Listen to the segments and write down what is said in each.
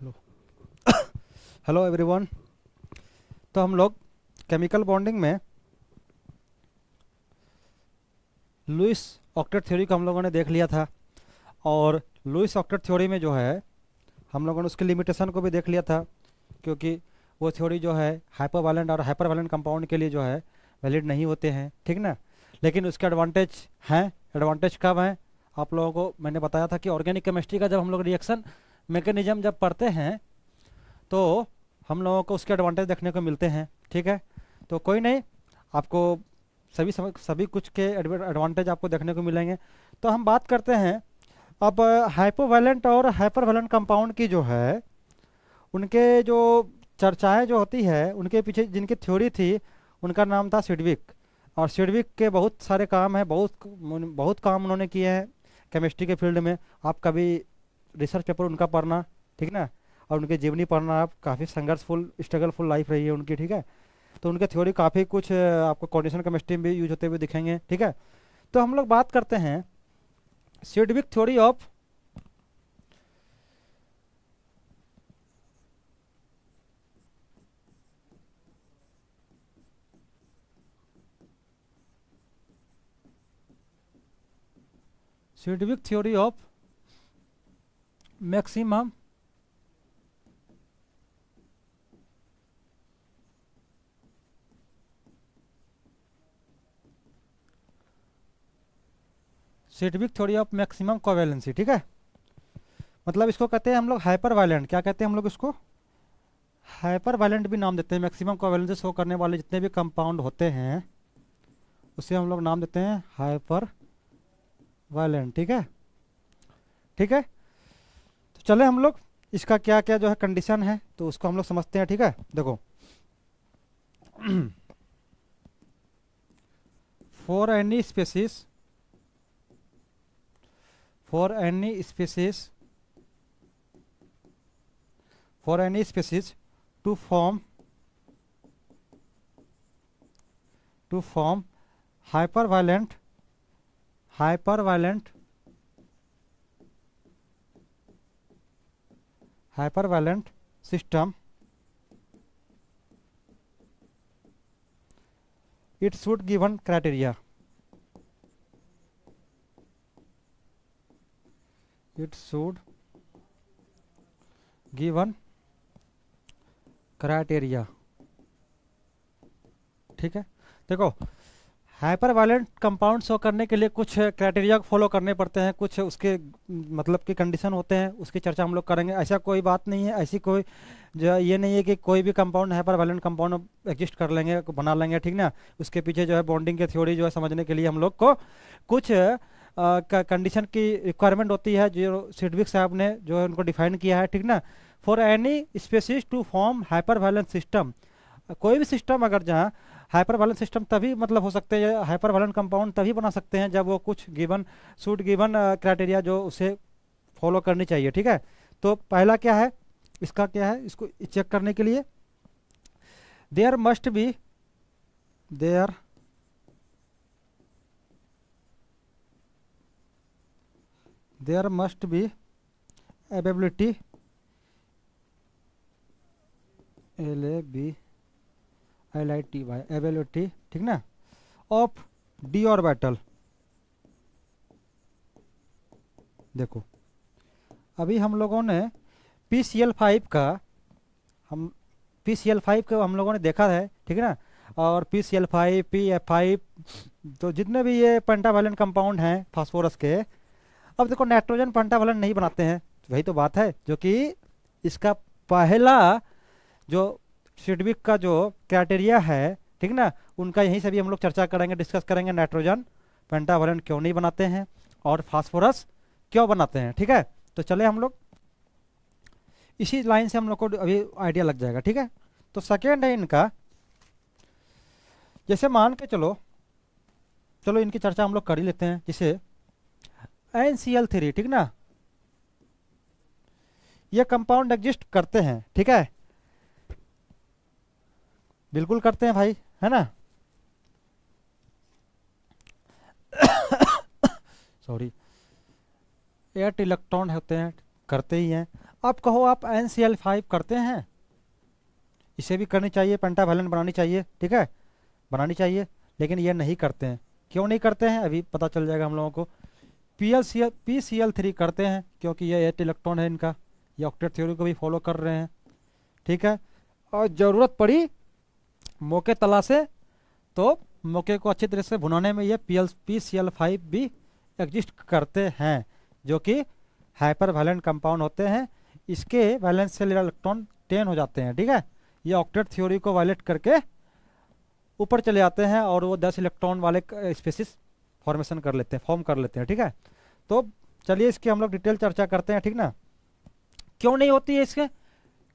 hello hello everyone तो हम लोग केमिकल बॉन्डिंग में लुइस ऑक्टेट थ्योरी को हम लोगों ने देख लिया था और लुइस ऑक्टेट थ्योरी में जो है हम लोगों ने उसके लिमिटेशन को भी देख लिया था क्योंकि वो थ्योरी जो है हाइपर वायलेंट और हाइपर वायलेंट कंपाउंड के लिए जो है वैलिड नहीं होते हैं ठीक ना लेकिन उसके एडवांटेज हैं एडवांटेज कब हैं आप लोगों को मैंने बताया था कि ऑर्गेनिक केमिस्ट्री का जब हम लोग रिएक्शन मैकेनिज्म जब पढ़ते हैं तो हम लोगों को उसके एडवांटेज देखने को मिलते हैं ठीक है तो कोई नहीं आपको सभी सभी कुछ के एडवांटेज आपको देखने को मिलेंगे तो हम बात करते हैं अब हाइपोवेलेंट और हाइपरवेलेंट कंपाउंड की जो है उनके जो चर्चाएं जो होती है उनके पीछे जिनकी थ्योरी थी उनका नाम था सिडविक और सिडविक के बहुत सारे काम हैं बहुत बहुत काम उन्होंने किए हैं केमिस्ट्री के फील्ड में आप कभी रिसर्च पेपर उनका पढ़ना ठीक ना और उनके जीवनी पढ़ना आप काफ़ी संघर्षफुल स्ट्रगलफुल लाइफ रही है उनकी ठीक है तो उनके थ्योरी काफ़ी कुछ आपको कॉन्डिशन केमिस्ट्री में यूज होते हुए दिखेंगे ठीक है तो हम लोग बात करते हैं Sidgwick theory of Sidgwick theory of maximum Sidgwick theory of maximum covalency ठीक है मतलब इसको कहते हैं हम लोग हाइपर वायलेंट क्या कहते हैं हम लोग इसको हाइपर वायलेंट भी नाम देते हैं मैक्सिमम कोवेलेंसी शो करने वाले जितने भी कंपाउंड होते हैं उसे हम लोग नाम देते हैं हाइपर वायलेंट ठीक है ठीक है चले हम लोग इसका क्या क्या जो है कंडीशन है तो उसको हम लोग समझते हैं ठीक है देखो for any species for any species for any species to form to form hypervalent hypervalent hypervalent system it should given criteria it should given criteria ठीक है देखो हाइपर वायलेंट कंपाउंड शो करने के लिए कुछ criteria follow करने पड़ते हैं कुछ उसके मतलब के कंडीशन होते हैं उसकी चर्चा हम लोग करेंगे ऐसा कोई बात नहीं है ऐसी कोई जो ये नहीं है कि कोई भी compound hypervalent compound exist कर लेंगे बना लेंगे ठीक ना उसके पीछे जो है बॉन्डिंग की थ्योरी जो है समझने के लिए हम लोग को कुछ कंडीशन की रिक्वायरमेंट होती है जो सिडविक साहब ने जो है उनको डिफाइन किया है ठीक ना for any species to form hypervalent system कोई भी सिस्टम अगर जहाँ हाइपर वैलेंस सिस्टम तभी मतलब हो सकते हैं हाइपर वायलेंट कंपाउंड तभी बना सकते हैं जब वो कुछ गिवन सूट गिवन क्राइटेरिया जो उसे फॉलो करनी चाहिए ठीक है तो पहला क्या है इसका क्या है इसको चेक करने के लिए there must be there there must be ability L A B L I T Y availability ठीक ना ऑफ डी बैटल देखो अभी हम लोगों ने पी सी एल फाइव का हम पी सी एल फाइव का हम लोगों ने देखा है ठीक है ना और P C L five P F five तो जितने भी ये पेंटावालन कंपाउंड हैं फास्फोरस के अब देखो नाइट्रोजन पेंटावालन नहीं बनाते हैं तो वही तो बात है जो कि इसका पहला जो सिडबिक का जो क्राइटेरिया है ठीक ना उनका यहीं से भी हम लोग चर्चा करेंगे डिस्कस करेंगे नाइट्रोजन पेंटावलन क्यों नहीं बनाते हैं और फास्फोरस क्यों बनाते हैं ठीक है तो चले हम लोग इसी लाइन से हम लोग को अभी आइडिया लग जाएगा ठीक है तो सेकेंड है इनका जैसे मान के चलो चलो इनकी चर्चा हम लोग कर ही लेते हैं जैसे एन सी एल थ्री ठीक ना ये कंपाउंड एग्जिस्ट करते हैं ठीक है बिल्कुल करते हैं भाई है ना सॉरी एट इलेक्ट्रॉन होते हैं करते ही हैं आप कहो आप एन सी एल फाइव करते हैं इसे भी करनी चाहिए पेंटावैलेंट बनानी चाहिए ठीक है बनानी चाहिए लेकिन ये नहीं करते हैं क्यों नहीं करते हैं अभी पता चल जाएगा हम लोगों को P L C L P C L three करते हैं क्योंकि ये एट इलेक्ट्रॉन है इनका ये ऑक्टेट थ्योरी को भी फॉलो कर रहे हैं ठीक है और ज़रूरत पड़ी मौके तलाशे तो मौके को अच्छी तरह से भुनाने में ये P L P C L five भी एग्जिस्ट करते हैं जो कि हाइपर वायलेंट कंपाउंड होते हैं इसके वैलेंस से इलेक्ट्रॉन टेन हो जाते हैं ठीक है ये ऑक्टेट थ्योरी को वायलेट करके ऊपर चले जाते हैं और वो दस इलेक्ट्रॉन वाले स्पेसिस फॉर्मेशन कर लेते हैं फॉर्म कर लेते हैं ठीक है तो चलिए इसकी हम लोग डिटेल चर्चा करते हैं ठीक ना क्यों नहीं होती है इसके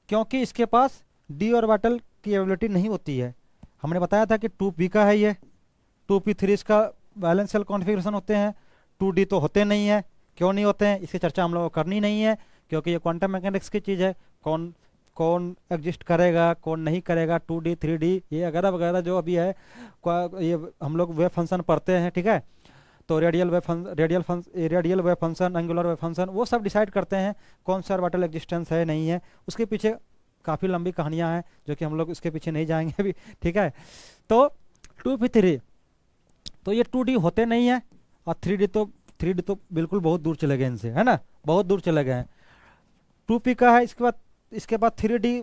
क्योंकि इसके पास डी और वाटल की एबिलिटी नहीं होती है हमने बताया था कि टू पी का है ये टू पी थ्री इसका बैलेंस सेल कॉन्फिग्रेशन होते हैं टू डी तो होते नहीं है क्यों नहीं होते हैं इसकी चर्चा हम लोगों को करनी नहीं है क्योंकि ये क्वांटम मैकेनिक्स की चीज़ है कौन कौन एग्जिस्ट करेगा कौन नहीं करेगा टू डी थ्री डी ये वगैरह वगैरह जो अभी है ये हम लोग वेब फंक्शन पढ़ते हैं ठीक है तो radial wave function radial function radial wave function angular wave function वो सब डिसाइड करते हैं कौन सा वाटल एग्जिस्टेंस है नहीं है उसके पीछे काफ़ी लंबी कहानियाँ हैं जो कि हम लोग उसके पीछे नहीं जाएंगे अभी ठीक है तो टू पी थ्री तो ये टू डी होते नहीं हैं और थ्री डी तो थ्री डी तो बिल्कुल बहुत दूर चले गए इनसे है ना बहुत दूर चले गए हैं टू पी का है इसके बाद इसके बाद थ्री डी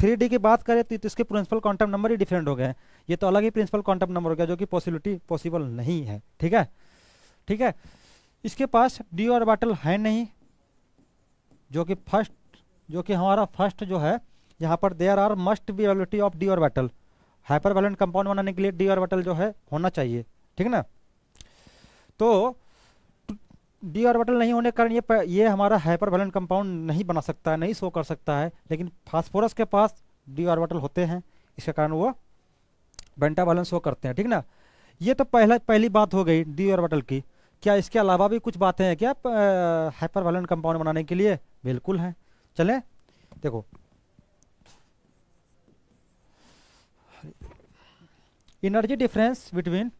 थ्री डी की बात करें तो, तो इसके प्रिंसिपल क्वांटम नंबर ही डिफरेंट हो गए हैं ये तो अलग ही प्रिंसिपल क्वांटम नंबर हो गया जो कि पॉसिबिलिटी पॉसिबल नहीं है ठीक है ठीक है इसके पास डी और बाटल है नहीं जो कि फर्स्ट जो कि हमारा फर्स्ट जो है यहाँ पर there are must be ability of D और बैटल हाइपर वैलेंट कंपाउंड बनाने के लिए डी और बैटल जो है होना चाहिए ठीक ना तो डी बैटल नहीं होने के कारण ये ये हमारा हाइपर वैलेंट कंपाउंड नहीं बना सकता है नहीं शो कर सकता है लेकिन फास्फोरस के पास डी बैटल होते हैं इसके कारण वो बेंटा बैलेंस शो करते हैं ठीक ना ये तो पहला पहली बात हो गई डी ऑर्बिटल की क्या इसके अलावा भी कुछ बातें हैं क्या हाइपर वैलेंट कंपाउंड बनाने के लिए बिल्कुल हैं चलें देखो energy difference between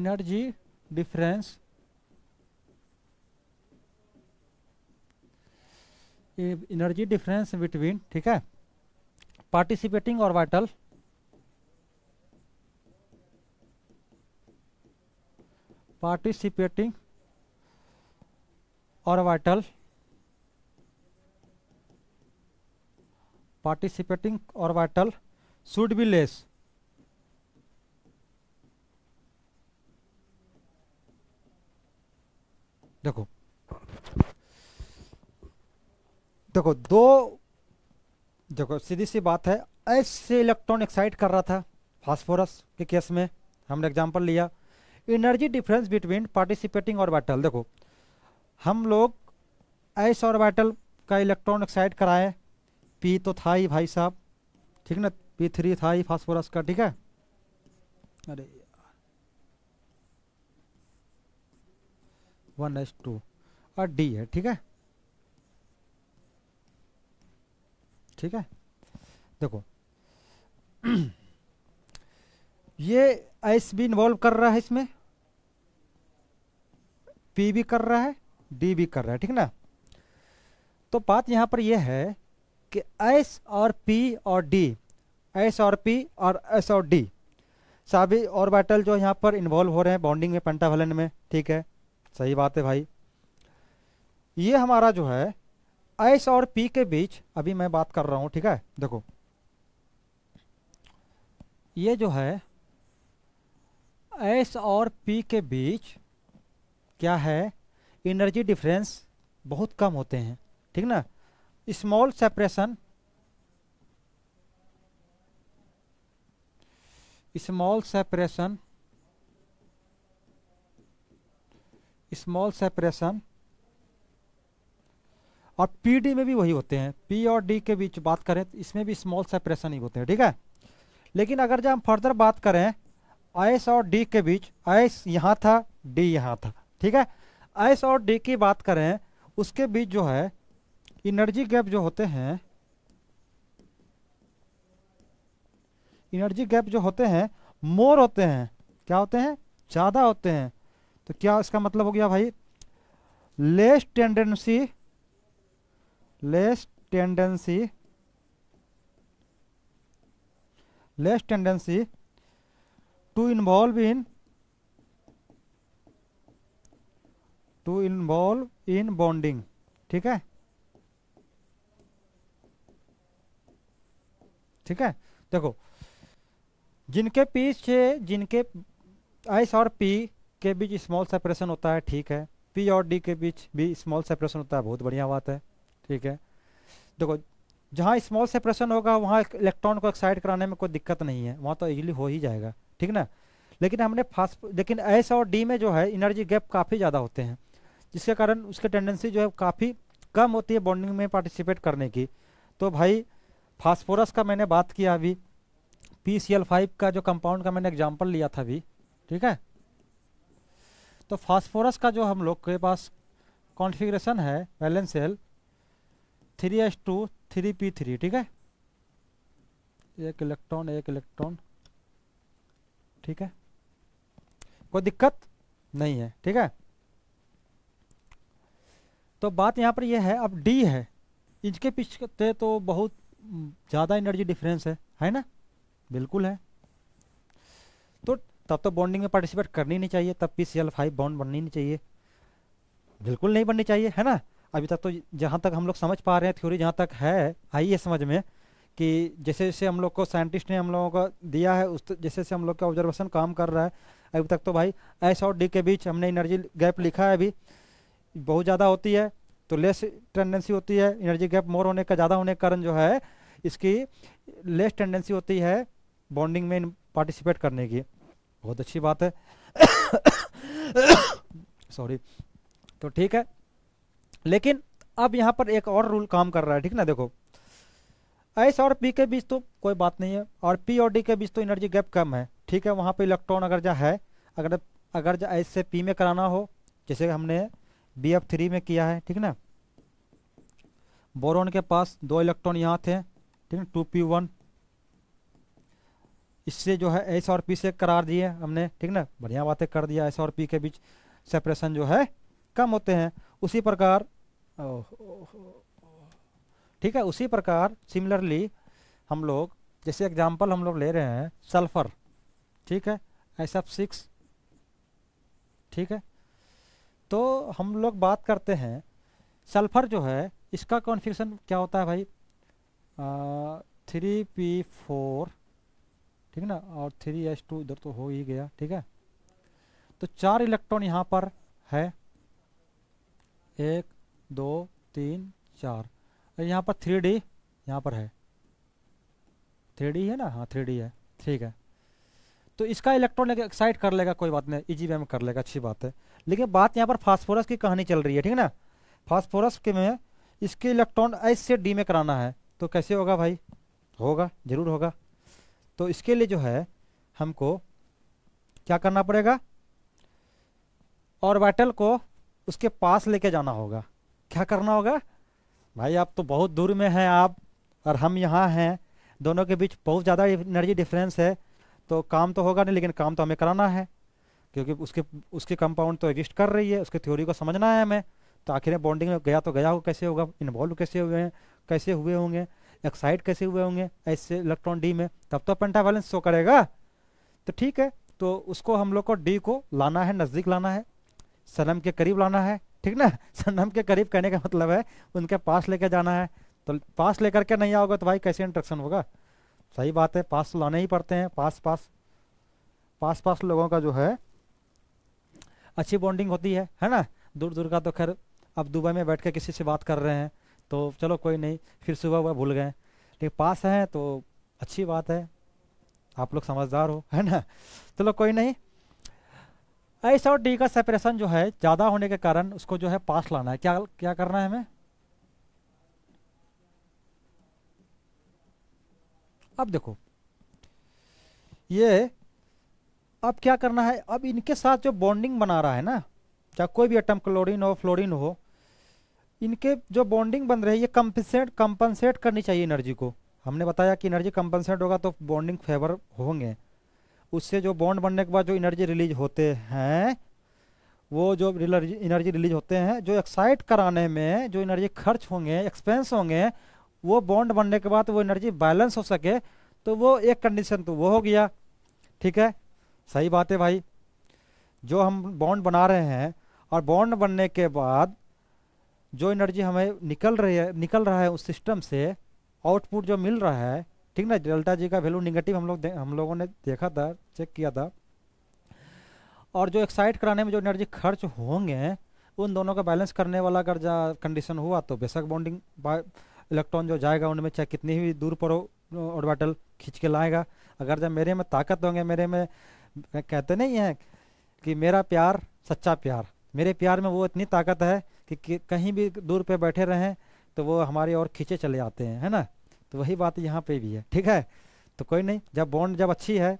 energy difference energy difference between ठीक है participating orbital participating orbital participating orbital should be less देखो देखो दो देखो सीधी सी बात है एस से इलेक्ट्रॉन एक्साइट कर रहा था फास्फोरस के केस में हमने एग्जांपल लिया energy difference between participating orbital देखो हम लोग एस ऑर्बिटल का इलेक्ट्रॉन एक्साइट कराएं पी तो था ही भाई साहब ठीक ना पी थ्री था ही फास्फोरस का ठीक है अरे वन एस टू और डी है ठीक है ठीक है देखो ये एस भी इन्वॉल्व कर रहा है इसमें पी भी कर रहा है डी भी कर रहा है ठीक ना तो बात यहां पर यह है कि एस और पी और डी एस और पी और एस और डी सभी और बैटल जो यहाँ पर इन्वॉल्व हो रहे हैं बॉन्डिंग में पेंटावेलन में ठीक है सही बात है भाई ये हमारा जो है एस और पी के बीच अभी मैं बात कर रहा हूँ ठीक है देखो ये जो है एस और पी के बीच क्या है एनर्जी डिफरेंस बहुत कम होते हैं ठीक ना small separation small separation small separation और पी डी में भी वही होते हैं पी और डी के बीच बात करें तो इसमें भी स्मॉल सेपरेशन ही होते हैं ठीक है लेकिन अगर जब हम फर्दर बात करें आइस और डी के बीच आइस यहाँ था डी यहाँ था ठीक है आइस और डी की बात करें उसके बीच जो है इनर्जी गैप जो होते हैं इनर्जी गैप जो होते हैं मोर होते हैं क्या होते हैं ज़्यादा होते हैं तो क्या इसका मतलब हो गया भाई less tendency less tendency less tendency to involve in to involve in bonding ठीक है ठीक है देखो जिनके पीछे से जिनके एस और पी के बीच स्मॉल सेपरेशन होता है ठीक है पी और डी के बीच भी स्मॉल सेपरेशन होता है बहुत बढ़िया बात है ठीक है देखो जहाँ स्मॉल सेपरेशन होगा वहाँ इलेक्ट्रॉन को एक्साइड कराने में कोई दिक्कत नहीं है वहाँ तो इजिली हो ही जाएगा ठीक ना लेकिन हमने फास्ट लेकिन एस और डी में जो है एनर्जी गैप काफ़ी ज़्यादा होते हैं जिसके कारण उसके टेंडेंसी जो है काफ़ी कम होती है बॉन्डिंग में पार्टिसिपेट करने की तो भाई फास्फोरस का मैंने बात किया अभी पी सी एल फाइव का जो कंपाउंड का मैंने एग्जाम्पल लिया था अभी ठीक है तो फास्फोरस का जो हम लोग के पास कॉन्फ़िगरेशन है valence shell three S two three P three ठीक है एक इलेक्ट्रॉन एक इलेक्ट्रॉन ठीक है कोई दिक्कत नहीं है ठीक है तो बात यहाँ पर यह है अब डी है इसके पीछे तो बहुत ज़्यादा एनर्जी डिफरेंस है है ना बिल्कुल है तो तब तो बॉन्डिंग में पार्टिसिपेट करनी नहीं चाहिए तब P C L five bond बननी नहीं चाहिए बिल्कुल नहीं बननी चाहिए है ना अभी तक तो जहाँ तक हम लोग समझ पा रहे हैं थ्योरी जहाँ तक है आई है समझ में कि जैसे जैसे हम लोग को साइंटिस्ट ने हम लोगों को दिया है उस जैसे जैसे हम लोग का ऑब्जर्वेशन काम कर रहा है अभी तक तो भाई एस और डी के बीच हमने एनर्जी गैप लिखा है अभी बहुत ज़्यादा होती है तो लेस टेंडेंसी होती है एनर्जी गैप मोर होने का ज़्यादा होने के कारण जो है इसकी लेस टेंडेंसी होती है बॉन्डिंग में पार्टिसिपेट करने की बहुत अच्छी बात है सॉरी तो ठीक है लेकिन अब यहाँ पर एक और रूल काम कर रहा है ठीक ना देखो एस और पी के बीच तो कोई बात नहीं है और पी और डी के बीच तो एनर्जी गैप कम है ठीक है वहाँ पे इलेक्ट्रॉन अगर जहाँ है अगर अगर जो एस से पी में कराना हो जैसे हमने बी एफ थ्री में किया है ठीक ना बोरोन के पास दो इलेक्ट्रॉन यहाँ थे ठीक है टू पी वन इससे जो है एस और पी से करार दिए हमने ठीक ना बढ़िया बातें कर दिया एस और पी के बीच सेपरेशन जो है कम होते हैं उसी प्रकार ठीक है उसी प्रकार सिमिलरली हम लोग जैसे एग्जाम्पल हम लोग ले रहे हैं सल्फर ठीक है एस एफ सिक्स ठीक है तो हम लोग बात करते हैं सल्फ़र जो है इसका कॉन्फ़िगरेशन क्या होता है भाई थ्री पी फोर ठीक है ना और थ्री एस टू इधर तो हो ही गया ठीक है तो चार इलेक्ट्रॉन यहाँ पर है एक दो तीन चार यहाँ पर थ्री डी यहाँ पर है थ्री डी है ना हाँ थ्री डी है ठीक है तो इसका इलेक्ट्रॉन लेकर एक्साइट कर लेगा कोई बात नहीं इजी वे में कर लेगा अच्छी बात है लेकिन बात यहाँ पर फास्फोरस की कहानी चल रही है ठीक है ना फास्फोरस के में इसके इलेक्ट्रॉन एस से डी में कराना है तो कैसे होगा भाई होगा जरूर होगा तो इसके लिए जो है हमको क्या करना पड़ेगा ऑर्बिटल को उसके पास लेके जाना होगा क्या करना होगा भाई आप तो बहुत दूर में हैं आप और हम यहाँ हैं दोनों के बीच बहुत ज़्यादा एनर्जी डिफरेंस है तो काम तो होगा नहीं लेकिन काम तो हमें कराना है क्योंकि उसके उसके कंपाउंड तो एग्जिस्ट कर रही है उसके थ्योरी को समझना है हमें तो आखिर बॉन्डिंग में गया तो गया हो कैसे होगा इन्वॉल्व कैसे हुए हैं कैसे हुए होंगे एक्साइड कैसे हुए होंगे ऐसे इलेक्ट्रॉन डी में तब तो बैलेंस शो करेगा तो ठीक है तो उसको हम लोग को डी को लाना है नज़दीक लाना है सनम के करीब लाना है ठीक ना सनम के करीब कहने का मतलब है उनके पास लेके जाना है तो पास लेकर के नहीं आओगे तो भाई कैसे इंट्रक्शन होगा सही बात है पास तो लाने ही पड़ते हैं पास पास पास पास लोगों का जो है अच्छी बॉन्डिंग होती है है ना दूर दूर का तो खैर अब दुबई में बैठ कर किसी से बात कर रहे हैं तो चलो कोई नहीं फिर सुबह वह भूल गए लेकिन पास हैं तो अच्छी बात है आप लोग समझदार हो है ना चलो कोई नहीं एस और डी का सेपरेशन जो है ज़्यादा होने के कारण उसको जो है पास लाना है क्या क्या करना है हमें अब देखो ये अब क्या करना है अब इनके साथ जो बॉन्डिंग बना रहा है ना चाहे कोई भी एटम क्लोरीन हो फ्लोरीन हो इनके जो बॉन्डिंग बन रही है ये कम्पनसेट कम्पनसेट करनी चाहिए एनर्जी को हमने बताया कि एनर्जी कम्पनसेट होगा तो बॉन्डिंग फेवर होंगे उससे जो बॉन्ड बनने के बाद जो एनर्जी रिलीज होते हैं वो जो एनर्जी रिलीज होते हैं जो एक्साइट कराने में जो एनर्जी खर्च होंगे एक्सपेंस होंगे वो बॉन्ड बनने के बाद वो एनर्जी बैलेंस हो सके तो वो एक कंडीशन तो वो हो गया ठीक है सही बात है भाई जो हम बॉन्ड बना रहे हैं और बॉन्ड बनने के बाद जो एनर्जी हमें निकल रही है निकल रहा है उस सिस्टम से आउटपुट जो मिल रहा है ठीक ना डेल्टा जी का वैल्यू निगेटिव हम लोग हम लोगों ने देखा था चेक किया था और जो एक्साइट कराने में जो एनर्जी खर्च होंगे उन दोनों का बैलेंस करने वाला अगर कंडीशन हुआ तो बेशक बॉन्डिंग इलेक्ट्रॉन जो जाएगा उनमें चाहे कितनी भी दूर पर हो ऑर्बिटल खींच के लाएगा अगर जब मेरे में ताकत होंगे मेरे में कहते नहीं हैं कि मेरा प्यार सच्चा प्यार मेरे प्यार में वो इतनी ताकत है कि, कि कहीं भी दूर पे बैठे रहें तो वो हमारे और खींचे चले जाते हैं है ना तो वही बात यहाँ पे भी है ठीक है तो कोई नहीं जब बॉन्ड जब अच्छी है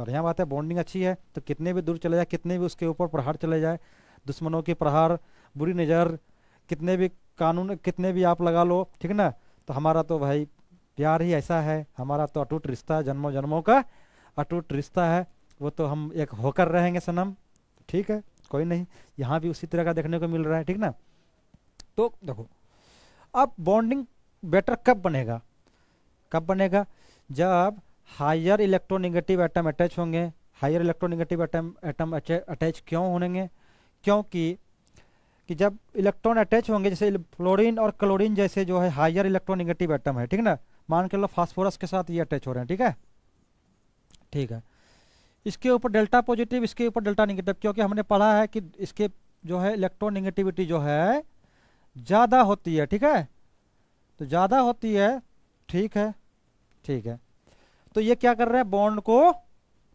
बढ़िया बात है बॉन्डिंग अच्छी है तो कितने भी दूर चले जाए कितने भी उसके ऊपर प्रहार चले जाए दुश्मनों के प्रहार बुरी नज़र कितने भी कानून कितने भी आप लगा लो ठीक ना तो हमारा तो भाई प्यार ही ऐसा है हमारा तो अटूट रिश्ता है जन्मों जन्मों का अटूट रिश्ता है वो तो हम एक होकर रहेंगे सनम ठीक है कोई नहीं यहाँ भी उसी तरह का देखने को मिल रहा है ठीक ना तो देखो अब बॉन्डिंग बेटर कब बनेगा कब बनेगा जब हायर इलेक्ट्रोनिगेटिव आइटम अटैच होंगे हायर इलेक्ट्रोनिगेटिव आइटम अटैच क्यों होनेंगे क्योंकि कि जब इलेक्ट्रॉन अटैच होंगे जैसे फ्लोरिन और क्लोरीन जैसे जो है हायर इलेक्ट्रोनिगेटिव एटम है ठीक ना मान के लो फास्फोरस के साथ ये अटैच हो रहे हैं ठीक है ठीक है इसके ऊपर डेल्टा पॉजिटिव इसके ऊपर डेल्टा निगेटिव क्योंकि हमने पढ़ा है कि इसके जो है इलेक्ट्रॉन निगेटिविटी जो है ज़्यादा होती है ठीक है तो ज़्यादा होती है ठीक है ठीक है तो ये क्या कर रहे हैं बॉन्ड को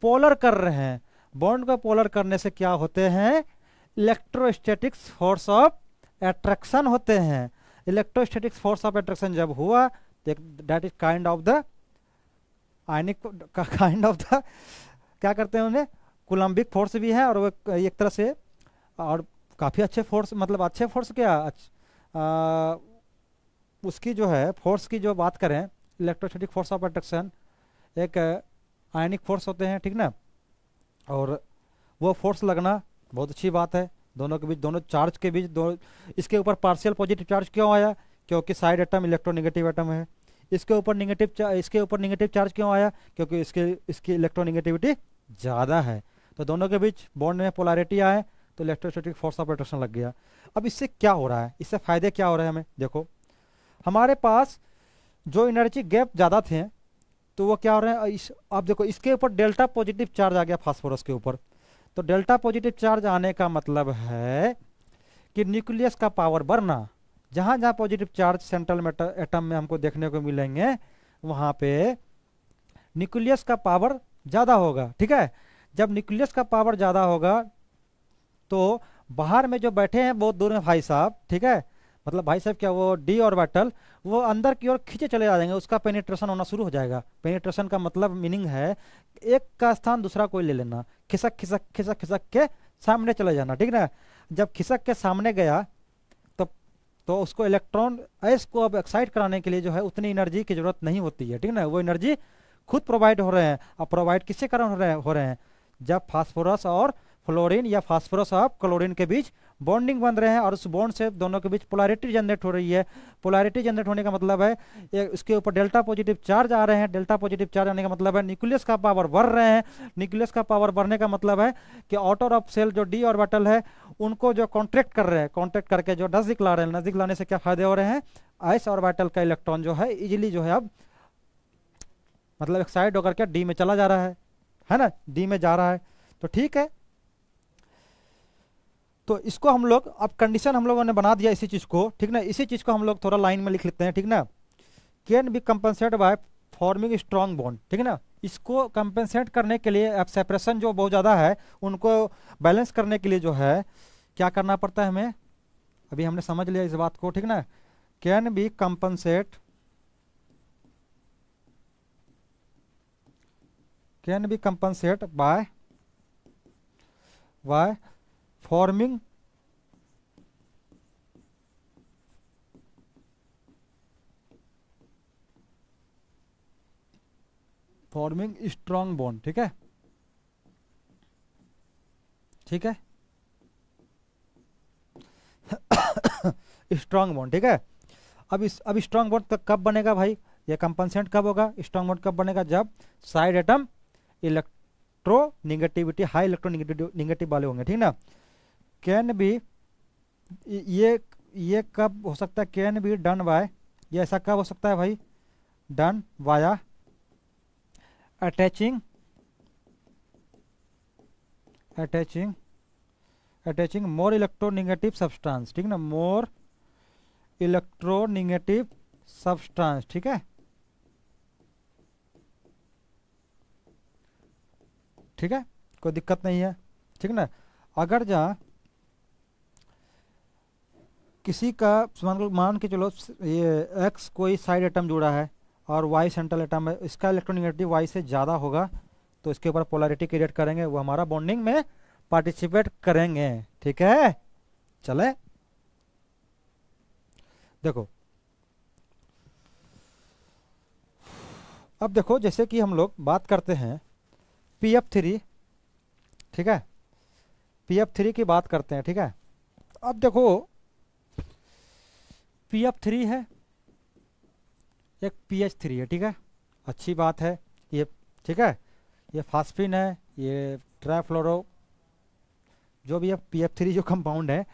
पोलर कर रहे हैं बॉन्ड को पोलर करने से क्या होते हैं इलेक्ट्रोस्टैटिक्स फोर्स ऑफ एट्रैक्शन होते हैं इलेक्ट्रोस्टैटिक्स फोर्स ऑफ एट्रैक्शन जब हुआ that is kind of the ionic kind of the क्या करते हैं उन्हें कोलम्बिक फोर्स भी है और वो एक तरह से और काफ़ी अच्छे फोर्स मतलब अच्छे फोर्स क्या आ, उसकी जो है फोर्स की जो बात करें इलेक्ट्रोस्टैटिक फोर्स ऑफ एट्रैक्शन एक आयनिक फोर्स होते हैं ठीक ना और वो फोर्स लगना बहुत अच्छी बात है दोनों के बीच दोनों चार्ज के बीच दो इसके ऊपर पार्शियल पॉजिटिव चार्ज क्यों आया क्योंकि साइड एटम इलेक्ट्रोनिगेटिव एटम है इसके ऊपर निगेटिव इसके ऊपर निगेटिव चार्ज क्यों आया क्योंकि इसके इसकी इलेक्ट्रोनिगेटिविटी ज़्यादा है तो दोनों के बीच बॉन्ड में पोलारिटी आए तो इलेक्ट्रोस्टेटिक फोर्स ऑफ एट्रैक्शन लग गया अब इससे क्या हो रहा है इससे फ़ायदे क्या हो रहे हैं हमें देखो हमारे पास जो एनर्जी गैप ज़्यादा थे तो वो क्या हो रहे हैं इस आप देखो इसके ऊपर डेल्टा पॉजिटिव चार्ज आ गया फास्फोरस के ऊपर तो डेल्टा पॉजिटिव चार्ज आने का मतलब है कि न्यूक्लियस का पावर बढ़ना जहाँ जहाँ पॉजिटिव चार्ज सेंट्रल एटम में हमको देखने को मिलेंगे वहाँ पे न्यूक्लियस का पावर ज़्यादा होगा ठीक है जब न्यूक्लियस का पावर ज़्यादा होगा तो बाहर में जो बैठे हैं बहुत दूर में भाई साहब ठीक है मतलब भाई साहब क्या वो डी और बैटल वो अंदर की ओर खींचे चले जा देंगे उसका पेनिट्रेशन होना शुरू हो जाएगा पेनिट्रेशन का मतलब मीनिंग है एक का स्थान दूसरा कोई ले लेना खिसक खिसक खिसक खिसक के सामने चले जाना ठीक ना जब खिसक के सामने गया तो तो उसको इलेक्ट्रॉन एस को अब एक्साइट कराने के लिए जो है उतनी एनर्जी की जरूरत नहीं होती है ठीक ना वो एनर्जी खुद प्रोवाइड हो रहे हैं अब प्रोवाइड किसके कारण हो रहे हैं हो रहे हैं जब फास्फोरस और फ्लोरिन या फास्फोरस और क्लोरीन के बीच बॉन्डिंग बन रहे हैं और उस बॉन्ड से दोनों के बीच पोलारिटी जनरेट हो रही है पोलारिटी जनरेट होने का मतलब है उसके ऊपर डेल्टा पॉजिटिव चार्ज आ रहे हैं डेल्टा पॉजिटिव चार्ज आने का मतलब है न्यूक्लियस का पावर बढ़ रहे हैं न्यूक्लियस का पावर बढ़ने का मतलब है कि आउटर ऑफ सेल जो डी ऑर्बिटल है उनको जो कॉन्ट्रैक्ट कर रहे हैं कॉन्ट्रैक्ट करके जो नजदीक ला रहे हैं नजदीक लाने से क्या फायदे हो रहे हैं आइस ऑर्बिटल का इलेक्ट्रॉन जो है इजिली जो है अब मतलब एक्साइड होकर के डी में चला जा रहा है है ना डी में जा रहा है तो ठीक है तो इसको हम लोग अब कंडीशन हम लोगों ने बना दिया इसी चीज़ को ठीक ना इसी चीज़ को हम लोग थोड़ा लाइन में लिख लेते हैं ठीक ना can be compensate by forming strong bond ठीक है ना इसको कंपनसेट करने के लिए अब सेपरेशन जो बहुत ज़्यादा है उनको बैलेंस करने के लिए जो है क्या करना पड़ता है हमें अभी हमने समझ लिया इस बात को ठीक ना can be compensate can be compensate by by forming forming strong bond ठीक है ठीक है स्ट्रांग बॉन्ड ठीक है अब इस अब स्ट्रांग बॉन्ड कब बनेगा भाई ये कंपनसेंट कब होगा स्ट्रांग बॉन्ड कब बनेगा जब side atom electronegativity high electronegative वाले होंगे ठीक ना कैन बी ये ये कब हो सकता है कैन बी डन बाय ये ऐसा कब हो सकता है भाई done via attaching attaching attaching more electronegative substance ठीक ना मोर इलेक्ट्रोनिगेटिव सब्सटेंस ठीक है ठीक है कोई दिक्कत नहीं है ठीक ना अगर जहाँ किसी का मान के चलो ये एक्स कोई साइड एटम जुड़ा है और वाई सेंट्रल एटम है इसका इलेक्ट्रोनिगेटिव वाई से ज़्यादा होगा तो इसके ऊपर पोलरिटी क्रिएट करेंगे वो हमारा बॉन्डिंग में पार्टिसिपेट करेंगे ठीक है चले देखो अब देखो जैसे कि हम लोग बात करते हैं पी एफ थ्री ठीक है पी एफ थ्री की बात करते हैं ठीक है अब देखो पी एफ थ्री है एक पी एच थ्री है ठीक है अच्छी बात है ये ठीक है ये फास्फिन है ये ट्राफ्लोरो जो भी है पी एफ थ्री जो कंपाउंड है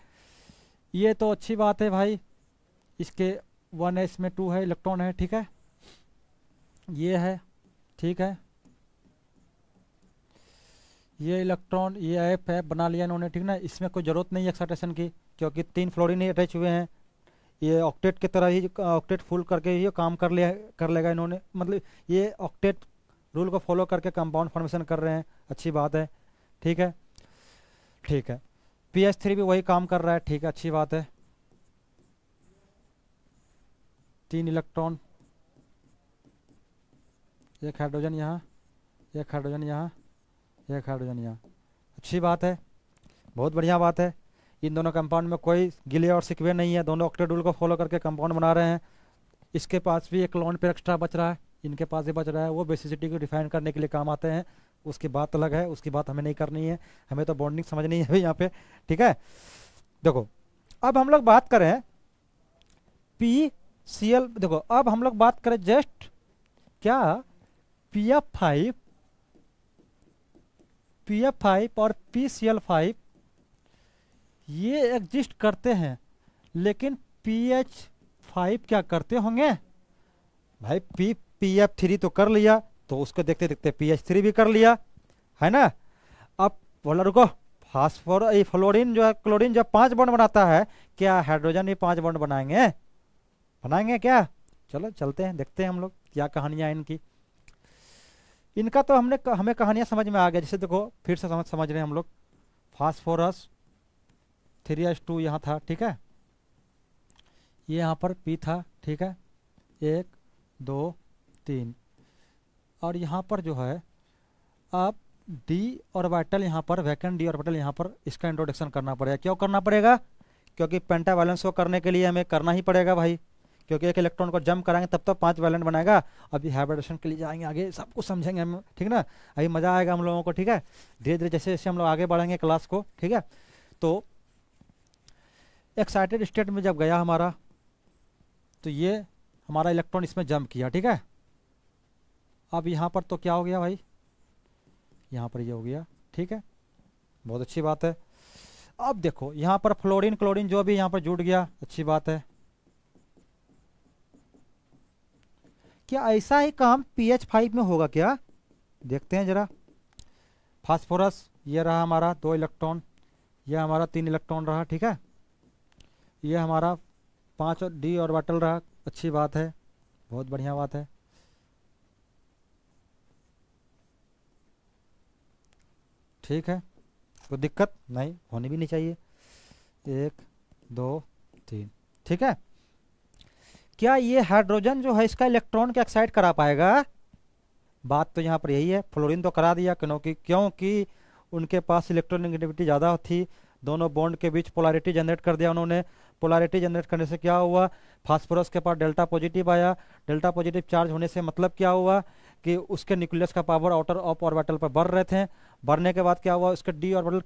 ये तो अच्छी बात है भाई इसके वन है इसमें टू है इलेक्ट्रॉन है ठीक है ये है ठीक है ये इलेक्ट्रॉन ये एफ है बना लिया इन्होंने ठीक ना इसमें कोई ज़रूरत नहीं है एक्साइटेशन की क्योंकि तीन फ्लोरिन ही अटैच हुए हैं ये ऑक्टेट की तरह ही ऑक्टेट फुल करके ही काम कर लिया कर लेगा इन्होंने मतलब ये ऑक्टेट रूल को फॉलो करके कंपाउंड फॉर्मेशन कर रहे हैं अच्छी बात है ठीक है ठीक है पी एच थ्री भी वही काम कर रहा है ठीक है अच्छी बात है तीन इलेक्ट्रॉन एक हाइड्रोजन यहाँ एक हाइड्रोजन यहाँ एक हाइड्रोजन यहाँ अच्छी बात है बहुत बढ़िया बात है इन दोनों कंपाउंड में कोई गिले और सिकवे नहीं है दोनों ऑक्टेडूल को फॉलो करके कंपाउंड बना रहे हैं इसके पास भी एक लॉन पर एक्स्ट्रा बच रहा है इनके पास भी बच रहा है वो बेसिसिटी को डिफाइन करने के लिए काम आते हैं उसकी बात अलग है उसकी बात हमें नहीं करनी है हमें तो बॉन्डिंग समझनी है यहाँ पे ठीक है देखो अब हम लोग बात करें पी सी एल देखो अब हम लोग बात करें जस्ट क्या P F five P F five और पी सी एल फाइव ये एग्जिस्ट करते हैं लेकिन पी एच फाइव क्या करते होंगे भाई पी पी एफ थ्री तो कर लिया तो उसको देखते देखते पी एच थ्री भी कर लिया है ना अब बोला रुको फॉस्फोर फ्लोरिन जो है क्लोरिन जब पांच बॉन्ड बनाता है क्या हाइड्रोजन भी पांच बॉन्ड बनाएंगे बनाएंगे क्या चलो चलते हैं देखते हैं हम लोग क्या कहानियां इनकी इनका तो हमने हमें कहानियां समझ में आ गया जैसे देखो फिर से समझ समझ रहे हैं हम लोग फॉस्फोरस थ्री एस टू यहाँ था ठीक है ये यहाँ पर पी था ठीक है एक दो तीन और यहाँ पर जो है आप डी वाइटल यहाँ पर वैकेंट डी वाइटल यहाँ पर इसका इंट्रोडक्शन करना पड़ेगा क्यों करना पड़ेगा क्योंकि पेंटा वैलेंस को करने के लिए हमें करना ही पड़ेगा भाई क्योंकि एक इलेक्ट्रॉन को जंप कराएंगे तब तक तो पांच वैलेंट बनाएगा अभी हाइब्रिडेशन के लिए जाएंगे आगे सब कुछ समझेंगे हम ठीक ना अभी मज़ा आएगा हम लोगों को ठीक है धीरे धीरे जैसे जैसे हम लोग आगे बढ़ेंगे क्लास को ठीक है तो एक्साइटेड स्टेट में जब गया हमारा तो ये हमारा इलेक्ट्रॉन इसमें जंप किया ठीक है अब यहाँ पर तो क्या हो गया भाई यहाँ पर ये यह हो गया ठीक है बहुत अच्छी बात है अब देखो यहाँ पर फ्लोरीन क्लोरीन जो भी यहाँ पर जुड़ गया अच्छी बात है क्या ऐसा ही काम पी एच फाइव में होगा क्या देखते हैं ज़रा फास्फोरस ये रहा हमारा दो इलेक्ट्रॉन यह हमारा तीन इलेक्ट्रॉन रहा ठीक है ये हमारा पाँच और डी और बाटल रहा अच्छी बात है बहुत बढ़िया बात है ठीक है कोई दिक्कत नहीं होनी भी नहीं चाहिए एक दो तीन ठीक है क्या ये हाइड्रोजन जो है इसका इलेक्ट्रॉन के ऑक्साइड करा पाएगा बात तो यहाँ पर यही है फ्लोरीन तो करा दिया क्योंकि क्योंकि उनके पास इलेक्ट्रोनिगेटिविटी ज़्यादा थी दोनों बॉन्ड के बीच पोलारिटी जनरेट कर दिया उन्होंने पोलारिटी जनरेट करने से क्या हुआ फास्फोरस के पास डेल्टा पॉजिटिव आया डेल्टा पॉजिटिव चार्ज होने से मतलब क्या हुआ कि उसके न्यूक्लियस का पावर आउटर ऑफ ऑर्बिटल पर बढ़ रहे थे बढ़ने के बाद क्या हुआ उसके डी ऑर्बिटल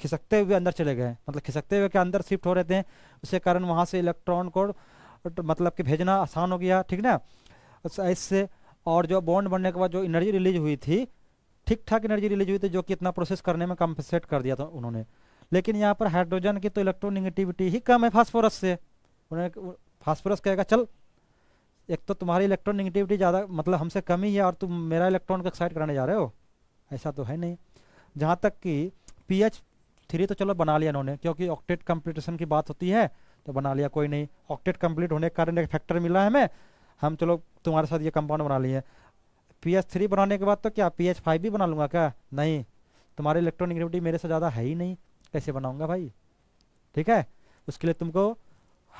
खिसकते हुए अंदर चले गए मतलब खिसकते हुए के अंदर शिफ्ट हो रहे थे उसके कारण वहाँ से इलेक्ट्रॉन को मतलब कि भेजना आसान हो गया ठीक ना इससे और जो बॉन्ड बनने के बाद जो एनर्जी रिलीज हुई थी ठीक ठाक एनर्जी रिलीज हुई थी जो कि इतना प्रोसेस करने में कम्पनसेट कर दिया था उन्होंने लेकिन यहाँ पर हाइड्रोजन की तो इलेक्ट्रोनिगेटिविटी ही कम है फास्फोरस से उन्होंने फास्फोरस कहेगा चल एक तो तुम्हारी इलेक्ट्रोनिगेटिविटी ज़्यादा मतलब हमसे कम ही है और तुम मेरा इलेक्ट्रॉन को एक्साइड कराने जा रहे हो ऐसा तो है नहीं जहाँ तक कि पी एच थ्री तो चलो बना लिया उन्होंने क्योंकि ऑक्टेट कंप्लीटेशन की बात होती है तो बना लिया कोई नहीं ऑक्टेट कम्प्लीट होने के कारण एक फैक्टर मिला है हमें हम चलो तुम्हारे साथ ये कंपाउंड बना लिए पी एच थ्री बनाने के बाद तो क्या पी एच फाइव भी बना लूँगा क्या नहीं तुम्हारी इलेक्ट्रोनिगेटिविटी मेरे से ज़्यादा है ही नहीं कैसे बनाऊंगा भाई ठीक है उसके लिए तुमको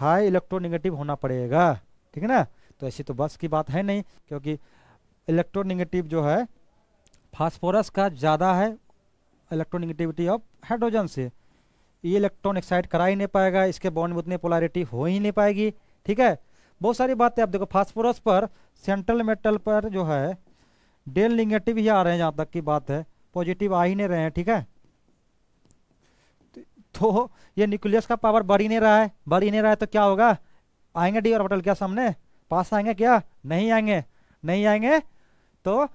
हाई इलेक्ट्रोनिगेटिव होना पड़ेगा ठीक है ना तो ऐसी तो बस की बात है नहीं क्योंकि इलेक्ट्रोनिगेटिव जो है फास्फोरस का ज़्यादा है इलेक्ट्रोनिगेटिविटी ऑफ हाइड्रोजन से ये इलेक्ट्रॉन एक्साइड करा ही नहीं पाएगा इसके बॉन्ड में उतनी पोलारिटी हो ही नहीं पाएगी ठीक है बहुत सारी बातें आप देखो फास्फोरस पर सेंट्रल मेटल पर जो है डेल निगेटिव ही आ रहे हैं जहाँ तक की बात है पॉजिटिव आ ही नहीं रहे हैं ठीक है तो ये न्यूक्लियस का पावर बढ़ ही नहीं रहा है बढ़ ही नहीं रहा है तो क्या होगा आएंगे डी ऑर्बिटल क्या सामने पास आएंगे क्या नहीं आएंगे नहीं आएंगे तो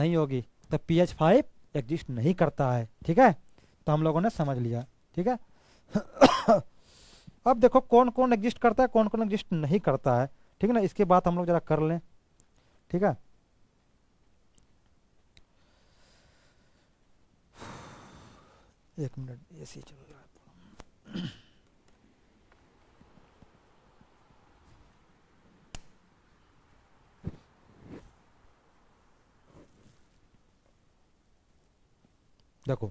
नहीं होगी तो पी एच फाइव एग्जिस्ट नहीं करता है ठीक है तो हम लोगों ने समझ लिया ठीक है अब देखो कौन कौन एग्जिस्ट करता है कौन कौन एग्जिस्ट नहीं करता है ठीक है ना इसके बाद हम लोग जरा कर लें ठीक है एक मिनट ए चलो देखो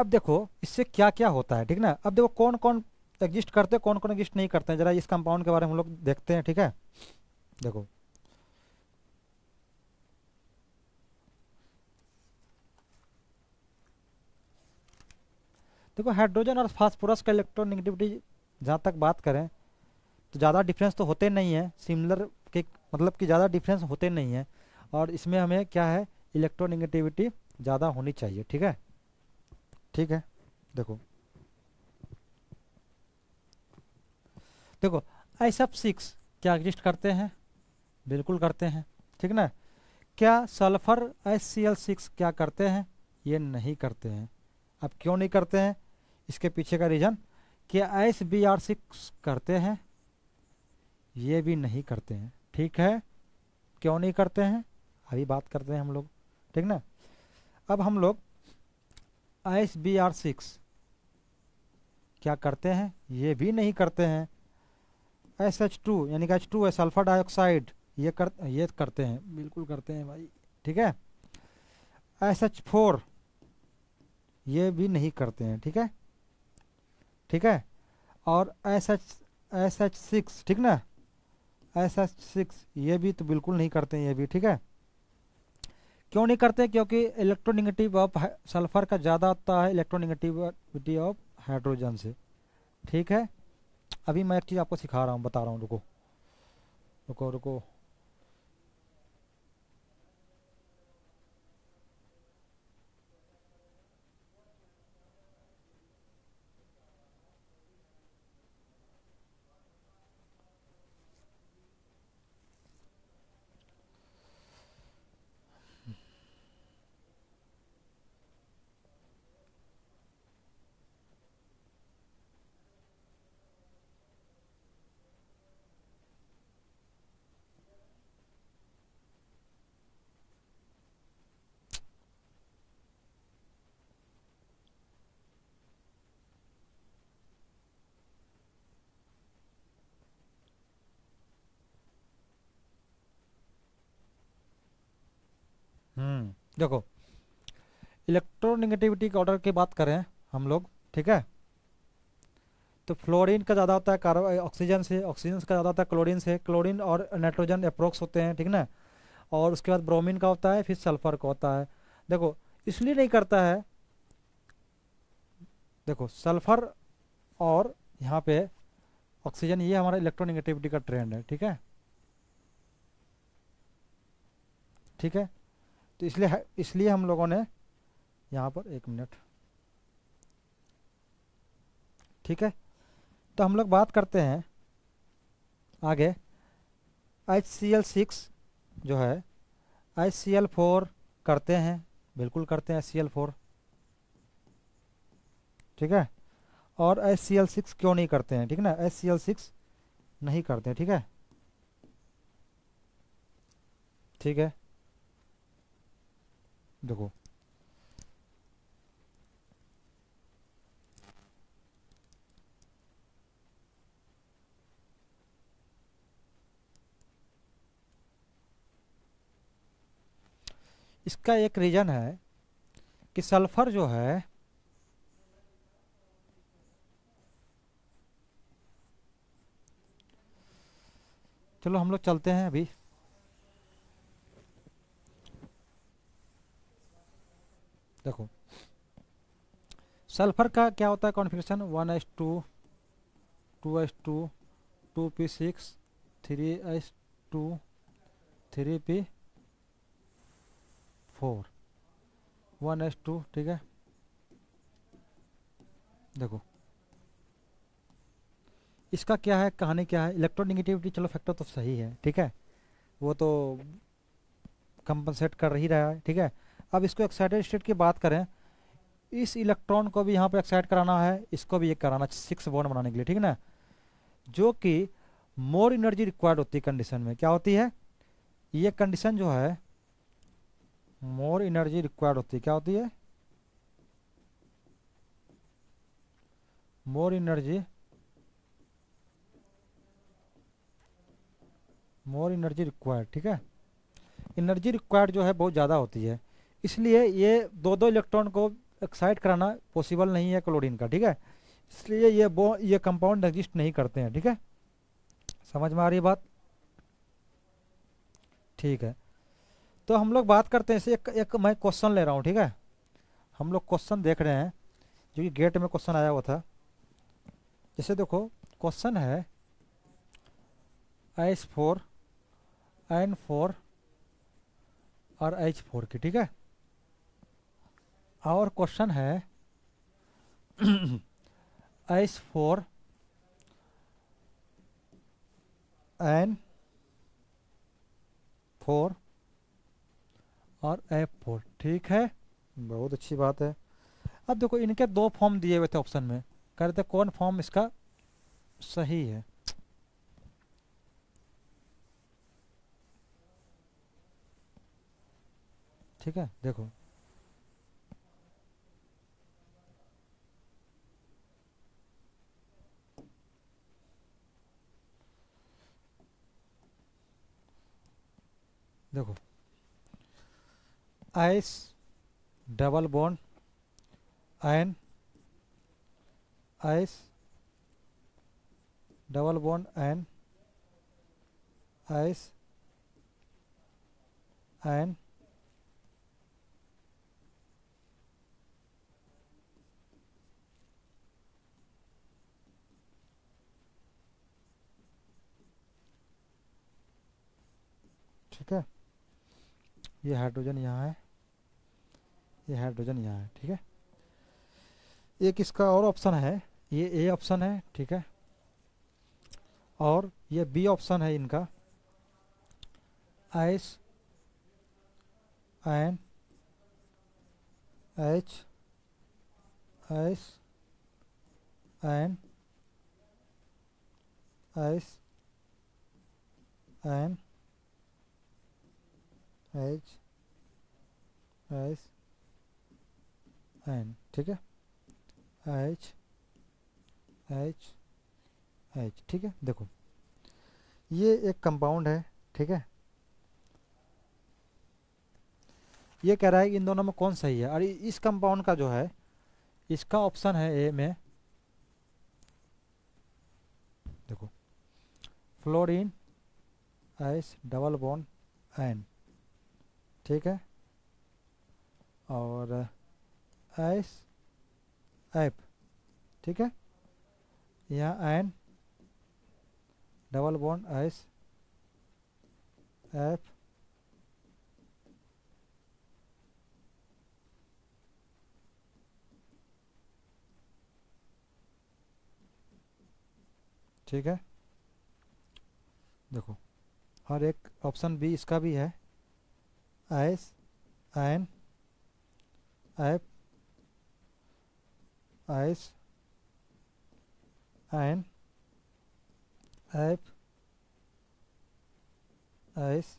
अब देखो इससे क्या क्या होता है ठीक ना अब देखो कौन कौन एग्जिस्ट करते हैं कौन कौन एग्जिस्ट नहीं करते हैं जरा इस कंपाउंड के बारे में हम लोग देखते हैं ठीक है देखो देखो हाइड्रोजन और फास्फोरस का इलेक्ट्रोनिगेटिविटी जहाँ तक बात करें तो ज़्यादा डिफरेंस तो होते नहीं है सिमिलर के मतलब कि ज़्यादा डिफरेंस होते नहीं है और इसमें हमें क्या है इलेक्ट्रोनिगेटिविटी ज़्यादा होनी चाहिए ठीक है ठीक है देखो देखो आई सब सिक्स क्या एग्जिस्ट करते हैं बिल्कुल करते हैं ठीक ना क्या sulphur S C L six क्या करते हैं ये नहीं करते हैं अब क्यों नहीं करते हैं इसके पीछे का रीज़न क्या एस बी आर सिक्स करते हैं ये भी नहीं करते हैं ठीक है क्यों नहीं करते हैं अभी बात करते हैं हम लोग ठीक ना अब हम लोग एस बी आर सिक्स क्या करते हैं ये भी नहीं करते हैं एस एच टू यानी कि एच टू है सल्फर डाइऑक्साइड ये कर ये करते हैं बिल्कुल करते हैं भाई ठीक है एस एच फोर ये भी नहीं करते हैं ठीक है ठीक है और S H S H six ठीक ना एस एच सिक्स ये भी तो बिल्कुल नहीं करते हैं ये भी ठीक है क्यों नहीं करते क्योंकि इलेक्ट्रोनिगेटिव ऑफ सल्फर का ज़्यादा आता है इलेक्ट्रोनिगेटिविटी ऑफ हाइड्रोजन से ठीक है अभी मैं एक चीज़ आपको सिखा रहा हूँ बता रहा हूँ रुको रुको रुको देखो इलेक्ट्रोनेगेटिविटी के ऑर्डर की बात करें हम लोग ठीक है तो फ्लोरीन का ज़्यादा होता है कार्बन ऑक्सीजन से ऑक्सीजन का ज़्यादा होता है क्लोरीन से क्लोरीन और नाइट्रोजन अप्रोक्स होते हैं ठीक ना और उसके बाद ब्रोमीन का होता है फिर सल्फर का होता है देखो इसलिए नहीं करता है देखो सल्फर और यहाँ पे ऑक्सीजन ये हमारा इलेक्ट्रोनिगेटिविटी का ट्रेंड है ठीक है ठीक है तो इसलिए इसलिए हम लोगों ने यहाँ पर एक मिनट ठीक है तो हम लोग बात करते हैं आगे एच सी एल सिक्स जो है एच सी एल फोर करते हैं बिल्कुल करते हैं एच सी एल फोर ठीक है और एच सी एल सिक्स क्यों नहीं करते हैं ठीक है ना एच सी एल सिक्स नहीं करते ठीक है ठीक है देखो इसका एक रीज़न है कि सल्फर जो है चलो हम लोग चलते हैं अभी देखो सल्फर का क्या होता है configuration one S two two S two two P six three S two three P four one S two ठीक है देखो इसका क्या है कहानी क्या है इलेक्ट्रोनिगेटिविटी चलो फैक्टर तो सही है ठीक है वो तो कंपनसेट कर ही रहा है ठीक है अब इसको एक्साइटेड स्टेट की बात करें इस इलेक्ट्रॉन को भी यहाँ पर एक्साइट कराना है इसको भी ये कराना सिक्स बॉन्ड बनाने के लिए ठीक है ना जो कि मोर एनर्जी रिक्वायर्ड होती है कंडीशन में क्या होती है ये कंडीशन जो है मोर एनर्जी रिक्वायर्ड होती है क्या होती है more energy more energy required ठीक है एनर्जी रिक्वायर्ड जो है बहुत ज़्यादा होती है इसलिए ये दो दो इलेक्ट्रॉन को एक्साइट कराना पॉसिबल नहीं है क्लोरीन का ठीक है इसलिए ये वो ये कंपाउंड एग्जिस्ट नहीं करते हैं ठीक है समझ में आ रही बात ठीक है तो हम लोग बात करते हैं इसे एक एक मैं क्वेश्चन ले रहा हूँ ठीक है हम लोग क्वेश्चन देख रहे हैं जो कि गेट में क्वेश्चन आया हुआ था जैसे देखो क्वेश्चन है एस फोर एन फोर और एच फोर की ठीक है और क्वेश्चन है एस फोर एन फोर और एफ फोर ठीक है बहुत अच्छी बात है अब देखो इनके दो फॉर्म दिए हुए थे ऑप्शन में कह रहे थे कौन फॉर्म इसका सही है ठीक है देखो देखो ice double bond ion ice double bond ion ice ion ठीक है ये हाइड्रोजन यहाँ है ये हाइड्रोजन यहाँ है ठीक है एक इसका और ऑप्शन है ये ए ऑप्शन है ठीक है और ये बी ऑप्शन है इनका S N H S N S N H S N ठीक है एच एच एच ठीक है देखो ये एक कंपाउंड है ठीक है ये कह रहा है कि इन दोनों में कौन सही है और इस कंपाउंड का जो है इसका ऑप्शन है ए में देखो fluorine S double bond N ठीक है और एस uh, एप ठीक है यहाँ N double bond S F ठीक है देखो और एक ऑप्शन बी इसका भी है as an app as an app as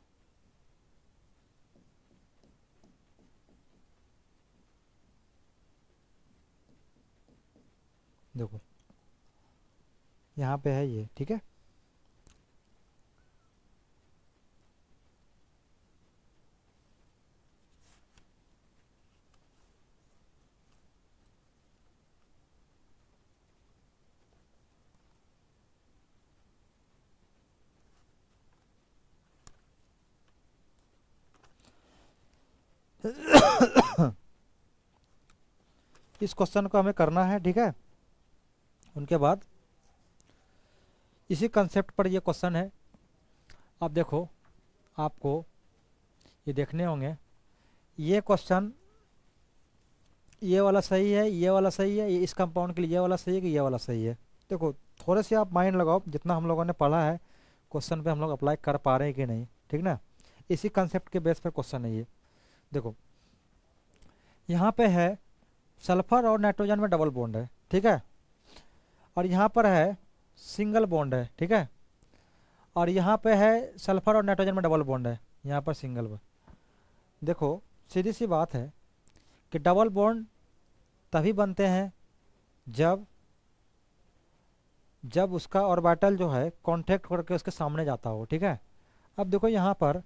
देखो यहाँ पे है ये ठीक है इस क्वेश्चन को हमें करना है ठीक है उनके बाद इसी कंसेप्ट पर ये क्वेश्चन है अब देखो आपको ये देखने होंगे ये क्वेश्चन ये वाला सही है ये वाला सही है ये इस कंपाउंड के लिए ये वाला सही है कि ये वाला सही है देखो थोड़े से आप माइंड लगाओ जितना हम लोगों ने पढ़ा है क्वेश्चन पे हम लोग अप्लाई कर पा रहे हैं कि नहीं ठीक ना इसी कंसेप्ट के बेस पर क्वेश्चन है ये देखो यहाँ पे है सल्फर और नाइट्रोजन में डबल बॉन्ड है ठीक है और यहाँ पर है सिंगल बॉन्ड है ठीक है और यहाँ पे है सल्फर और नाइट्रोजन में डबल बॉन्ड है यहाँ पर सिंगल बॉन्ड देखो सीधी सी बात है कि डबल बॉन्ड तभी बनते हैं जब जब उसका ऑर्बिटल जो है कॉन्टेक्ट करके उसके सामने जाता हो ठीक है अब देखो यहाँ पर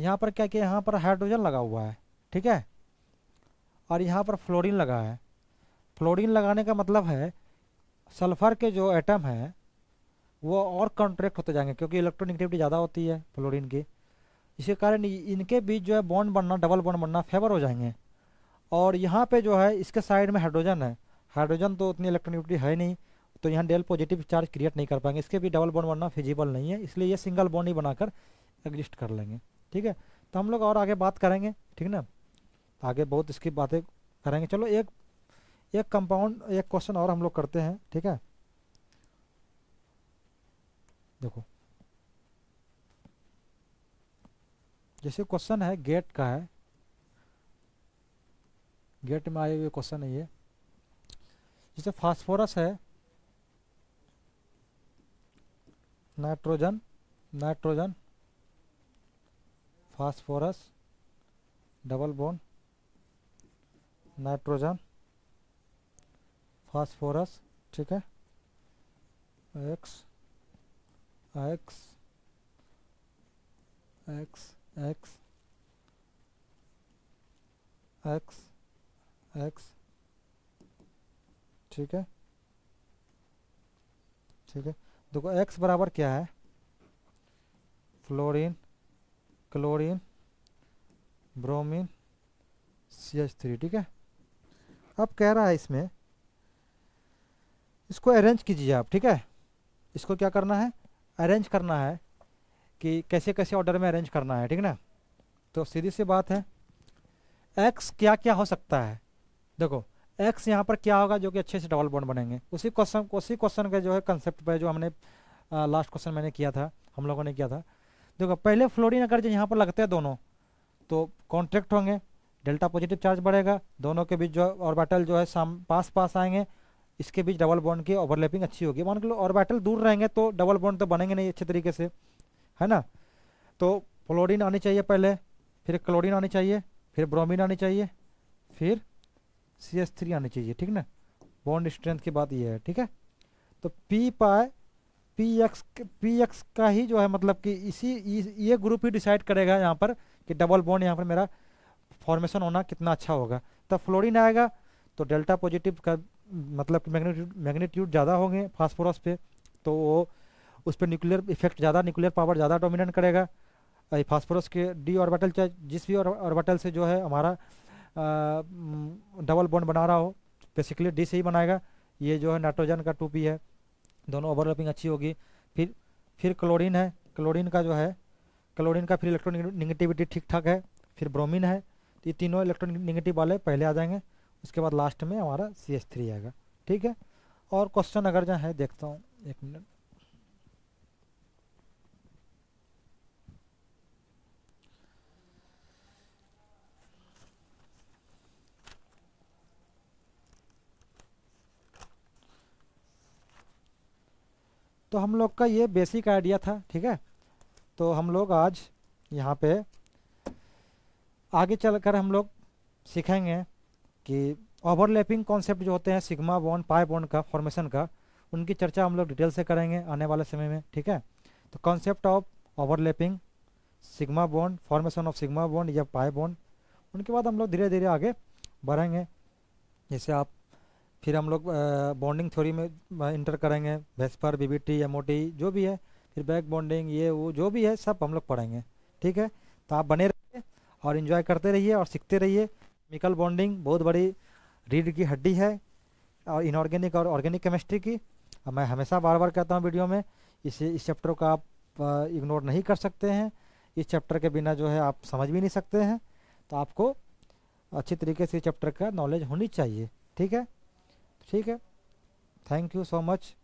यहाँ पर क्या किया यहाँ पर हाइड्रोजन लगा हुआ है ठीक है और यहाँ पर फ्लोरीन लगा है फ्लोरीन लगाने का मतलब है सल्फर के जो एटम हैं वो और कॉन्ट्रैक्ट होते जाएंगे क्योंकि इलेक्ट्रोनिगेटिविटी ज़्यादा होती है फ्लोरीन की इसके कारण इनके बीच जो है बॉन्ड बनना डबल बॉन्ड बनना फेवर हो जाएंगे और यहाँ पे जो है इसके साइड में हाइड्रोजन है हाइड्रोजन तो उतनी इलेक्ट्रोनिगेटिविटी है नहीं तो यहाँ डेल पॉजिटिव चार्ज क्रिएट नहीं कर पाएंगे इसके भी डबल बॉन्ड बनना फिजिबल नहीं है इसलिए ये सिंगल बॉन्ड ही बनाकर एग्जिस्ट कर लेंगे ठीक है तो हम लोग और आगे बात करेंगे ठीक ना आगे बहुत इसकी बातें करेंगे चलो एक एक कंपाउंड एक क्वेश्चन और हम लोग करते हैं ठीक है देखो जैसे क्वेश्चन है गेट का है गेट में आए हुए क्वेश्चन है ये जैसे फास्फोरस है nitrogen nitrogen phosphorus double bond nitrogen phosphorus ठीक है X X X X X X ठीक है ठीक है देखो एक्स बराबर क्या है fluorine chlorine bromine C H three ठीक है अब कह रहा है इसमें इसको अरेंज कीजिए आप ठीक है इसको क्या करना है अरेंज करना है कि कैसे कैसे ऑर्डर में अरेंज करना है ठीक ना तो सीधी सी बात है एक्स क्या क्या हो सकता है देखो एक्स यहाँ पर क्या होगा जो कि अच्छे से डबल बॉन्ड बनेंगे उसी क्वेश्चन उसी क्वेश्चन के जो है कंसेप्ट जो हमने आ, लास्ट क्वेश्चन मैंने किया था हम लोगों ने किया था देखो पहले फ्लोरिन अगर जो यहाँ पर लगते हैं दोनों तो कॉन्ट्रैक्ट होंगे डेल्टा पॉजिटिव चार्ज बढ़ेगा दोनों के बीच जो ऑर्बिटल जो है साम पास पास आएंगे इसके बीच डबल बॉन्ड की ओवरलैपिंग अच्छी होगी मान लो ऑर्बिटल दूर रहेंगे तो डबल बॉन्ड तो बनेंगे नहीं अच्छे तरीके से है ना तो फ्लोरीन आनी चाहिए पहले फिर क्लोरीन आनी चाहिए फिर ब्रोमिन आनी चाहिए फिर सी एस थ्री आनी चाहिए ठीक ना बॉन्ड स्ट्रेंथ की बात यह है ठीक है तो पी पाए पी एक्स पी एक्स का ही जो है मतलब कि इसी ये ग्रुप ही डिसाइड करेगा यहाँ पर कि डबल बॉन्ड यहाँ पर मेरा फॉर्मेशन होना कितना अच्छा होगा तब फ्लोरिन आएगा तो डेल्टा पॉजिटिव का मतलब मैग्नीट्यूड मैग्नीट्यूड ज़्यादा होंगे फास्फोरस पे तो वो उस पर न्यूक्लियर इफेक्ट ज़्यादा न्यूक्लियर पावर ज़्यादा डोमिनेंट करेगा फास्फोरस के डी ऑर्बिटल चाहे जिस भी ऑर्बिटल से जो है हमारा डबल बॉन्ड बना रहा हो बेसिकली डी से ही बनाएगा ये जो है नाइट्रोजन का टू पी है दोनों ओवरलैपिंग अच्छी होगी फिर फिर क्लोरीन है क्लोरीन का जो है क्लोरीन का फिर इलेक्ट्रॉन निगेटिविटी ठीक ठाक है फिर ब्रोमिन है तो ये तीनों निगेटिव वाले पहले आ जाएंगे उसके बाद लास्ट में हमारा सी एस थ्री आएगा ठीक है और क्वेश्चन अगर जहाँ है देखता हूँ एक मिनट तो हम लोग का ये बेसिक आइडिया था ठीक है तो हम लोग आज यहाँ पे आगे चलकर हम लोग सीखेंगे कि ओवरलैपिंग कॉन्सेप्ट जो होते हैं सिग्मा बॉन्ड पाई बॉन्ड का फॉर्मेशन का उनकी चर्चा हम लोग डिटेल से करेंगे आने वाले समय में ठीक है तो concept of overlapping sigma bond formation of sigma bond या पाई बॉन्ड उनके बाद हम लोग धीरे धीरे आगे बढ़ेंगे जैसे आप फिर हम लोग बॉन्डिंग थ्योरी में इंटर करेंगे एम बीबीटी एमओटी जो भी है फिर बैक बॉन्डिंग ये वो जो भी है सब हम लोग पढ़ेंगे ठीक है तो आप बने रहिए और इन्जॉय करते रहिए और सीखते रहिए मिकल बॉन्डिंग बहुत बड़ी रीढ़ की हड्डी है और इनऑर्गेनिक और ऑर्गेनिक केमिस्ट्री की और मैं हमेशा बार बार कहता हूँ वीडियो में इस इस चैप्टर को आप इग्नोर नहीं कर सकते हैं इस चैप्टर के बिना जो है आप समझ भी नहीं सकते हैं तो आपको अच्छी तरीके से चैप्टर का नॉलेज होनी चाहिए ठीक है ठीक है थैंक यू सो मच